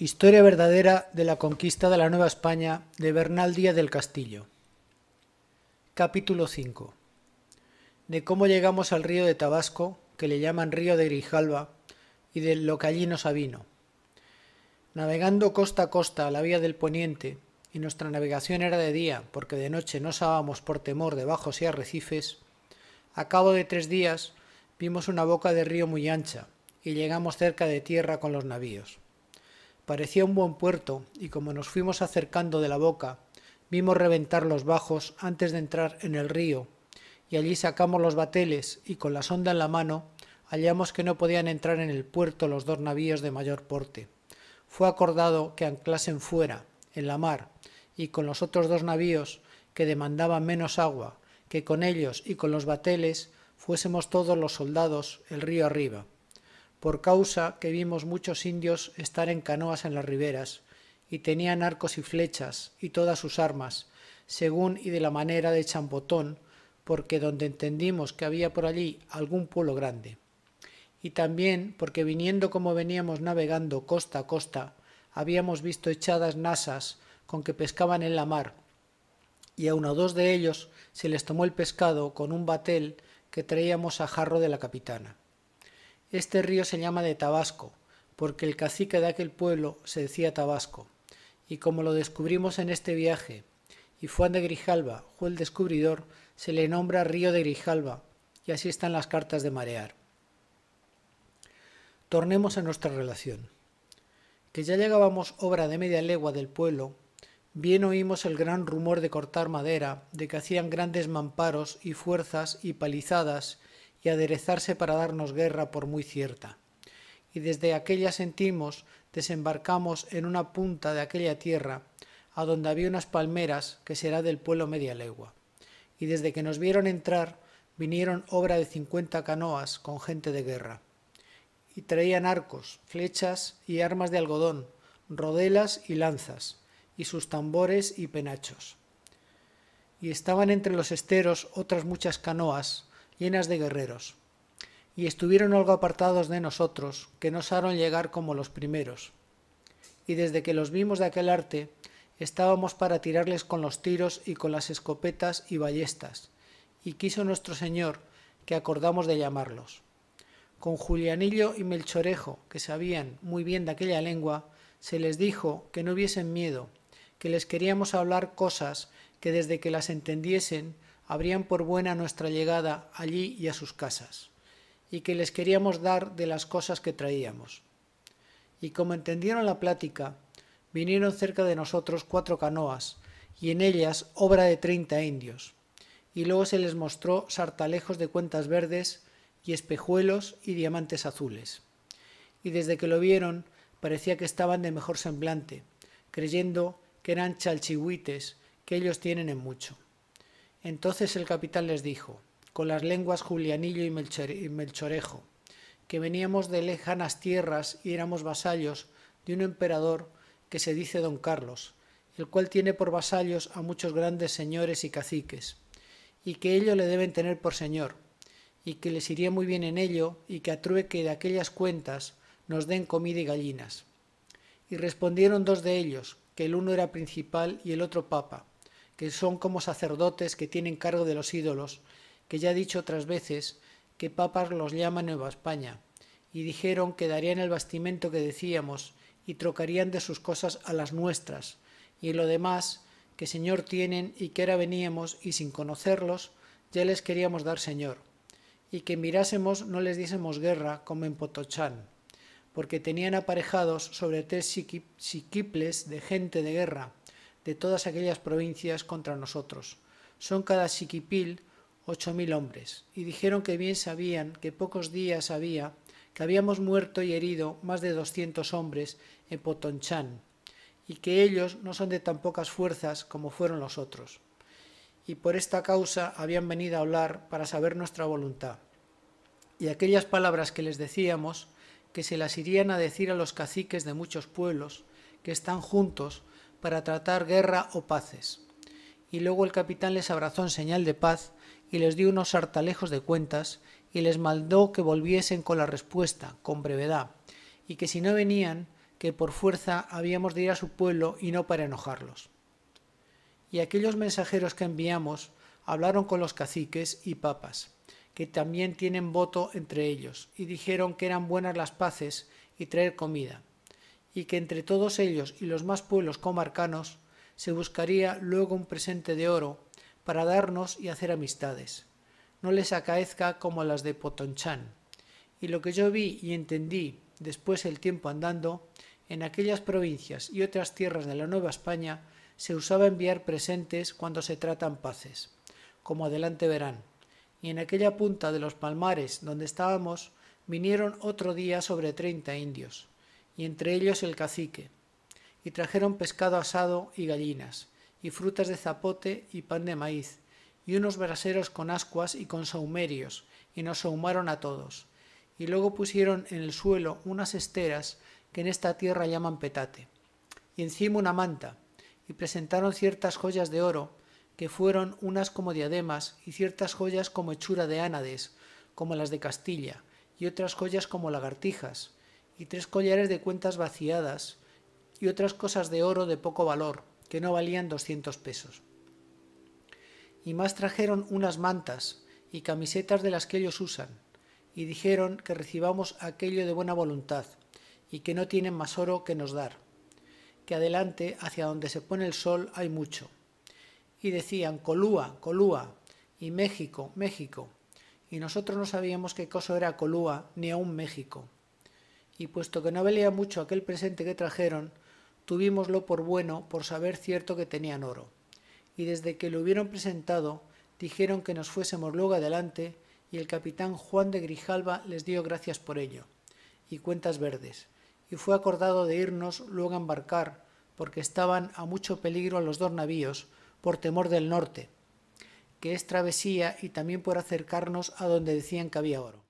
Historia verdadera de la conquista de la Nueva España de Bernal Díaz del Castillo. Capítulo 5. De cómo llegamos al río de Tabasco, que le llaman río de Grijalva, y de lo que allí nos avino. Navegando costa a costa a la vía del poniente, y nuestra navegación era de día, porque de noche no sábamos por temor de bajos y arrecifes, a cabo de tres días vimos una boca de río muy ancha, y llegamos cerca de tierra con los navíos. Parecía un buen puerto, y como nos fuimos acercando de la boca, vimos reventar los bajos antes de entrar en el río, y allí sacamos los bateles, y con la sonda en la mano hallamos que no podían entrar en el puerto los dos navíos de mayor porte. Fue acordado que anclasen fuera, en la mar, y con los otros dos navíos que demandaban menos agua, que con ellos y con los bateles fuésemos todos los soldados el río arriba por causa que vimos muchos indios estar en canoas en las riberas, y tenían arcos y flechas y todas sus armas, según y de la manera de champotón, porque donde entendimos que había por allí algún pueblo grande. Y también porque viniendo como veníamos navegando costa a costa, habíamos visto echadas nasas con que pescaban en la mar, y a uno o dos de ellos se les tomó el pescado con un batel que traíamos a jarro de la capitana. Este río se llama de Tabasco, porque el cacique de aquel pueblo se decía Tabasco. Y como lo descubrimos en este viaje, y Juan de Grijalva fue el descubridor, se le nombra río de Grijalva, y así están las cartas de marear. Tornemos a nuestra relación. Que ya llegábamos obra de media legua del pueblo, bien oímos el gran rumor de cortar madera, de que hacían grandes mamparos y fuerzas y palizadas y aderezarse para darnos guerra por muy cierta. Y desde aquella sentimos, desembarcamos en una punta de aquella tierra, a donde había unas palmeras que será del pueblo media legua. Y desde que nos vieron entrar, vinieron obra de cincuenta canoas con gente de guerra. Y traían arcos, flechas y armas de algodón, rodelas y lanzas, y sus tambores y penachos. Y estaban entre los esteros otras muchas canoas, llenas de guerreros. Y estuvieron algo apartados de nosotros, que no osaron llegar como los primeros. Y desde que los vimos de aquel arte, estábamos para tirarles con los tiros y con las escopetas y ballestas, y quiso nuestro Señor que acordamos de llamarlos. Con Julianillo y Melchorejo, que sabían muy bien de aquella lengua, se les dijo que no hubiesen miedo, que les queríamos hablar cosas que desde que las entendiesen habrían por buena nuestra llegada allí y a sus casas, y que les queríamos dar de las cosas que traíamos. Y como entendieron la plática, vinieron cerca de nosotros cuatro canoas, y en ellas obra de treinta indios, y luego se les mostró sartalejos de cuentas verdes, y espejuelos y diamantes azules. Y desde que lo vieron, parecía que estaban de mejor semblante, creyendo que eran chalchihuites, que ellos tienen en mucho. Entonces el capitán les dijo, con las lenguas Julianillo y, Melchorejo, que veníamos de lejanas tierras y éramos vasallos de un emperador que se dice don Carlos, el cual tiene por vasallos a muchos grandes señores y caciques, y que ello le deben tener por señor, y que les iría muy bien en ello, y que a que de aquellas cuentas nos den comida y gallinas. Y respondieron dos de ellos, que el uno era principal y el otro papa, que son como sacerdotes que tienen cargo de los ídolos, que ya he dicho otras veces que papas los llama Nueva España, y dijeron que darían el bastimento que decíamos y trocarían de sus cosas a las nuestras, y lo demás que señor tienen y que era veníamos y sin conocerlos ya les queríamos dar señor, y que mirásemos no les diésemos guerra como en Potochán, porque tenían aparejados sobre tres siquiples de gente de guerra, de todas aquellas provincias contra nosotros. Son cada siquipil ocho mil hombres, y dijeron que bien sabían que pocos días había que habíamos muerto y herido más de doscientos hombres en Potonchán, y que ellos no son de tan pocas fuerzas como fueron los otros. Y por esta causa habían venido a hablar para saber nuestra voluntad. Y aquellas palabras que les decíamos, que se las irían a decir a los caciques de muchos pueblos, que están juntos, para tratar guerra o paces. Y luego el capitán les abrazó en señal de paz y les dio unos sartalejos de cuentas y les mandó que volviesen con la respuesta, con brevedad, y que si no venían, que por fuerza habíamos de ir a su pueblo y no para enojarlos. Y aquellos mensajeros que enviamos hablaron con los caciques y papas, que también tienen voto entre ellos, y dijeron que eran buenas las paces y traer comida, y que entre todos ellos y los más pueblos comarcanos se buscaría luego un presente de oro para darnos y hacer amistades. No les acaezca como las de Potonchán. Y lo que yo vi y entendí después el tiempo andando, en aquellas provincias y otras tierras de la Nueva España se usaba enviar presentes cuando se tratan paces, como adelante verán. Y en aquella punta de los palmares donde estábamos vinieron otro día sobre treinta indios y entre ellos el cacique. Y trajeron pescado asado y gallinas, y frutas de zapote y pan de maíz, y unos braseros con ascuas y con saumerios, y nos sahumaron a todos. Y luego pusieron en el suelo unas esteras que en esta tierra llaman petate, y encima una manta, y presentaron ciertas joyas de oro, que fueron unas como diademas y ciertas joyas como hechura de ánades, como las de Castilla, y otras joyas como lagartijas, y tres collares de cuentas vaciadas y otras cosas de oro de poco valor, que no valían 200 pesos. Y más trajeron unas mantas y camisetas de las que ellos usan, y dijeron que recibamos aquello de buena voluntad, y que no tienen más oro que nos dar, que adelante, hacia donde se pone el sol, hay mucho. Y decían, Colúa, Colúa, y México, México. Y nosotros no sabíamos qué cosa era Colúa, ni aún México y puesto que no valía mucho aquel presente que trajeron, tuvimoslo por bueno por saber cierto que tenían oro. Y desde que lo hubieron presentado, dijeron que nos fuésemos luego adelante, y el capitán Juan de Grijalva les dio gracias por ello, y cuentas verdes, y fue acordado de irnos luego a embarcar, porque estaban a mucho peligro los dos navíos, por temor del norte, que es travesía y también por acercarnos a donde decían que había oro.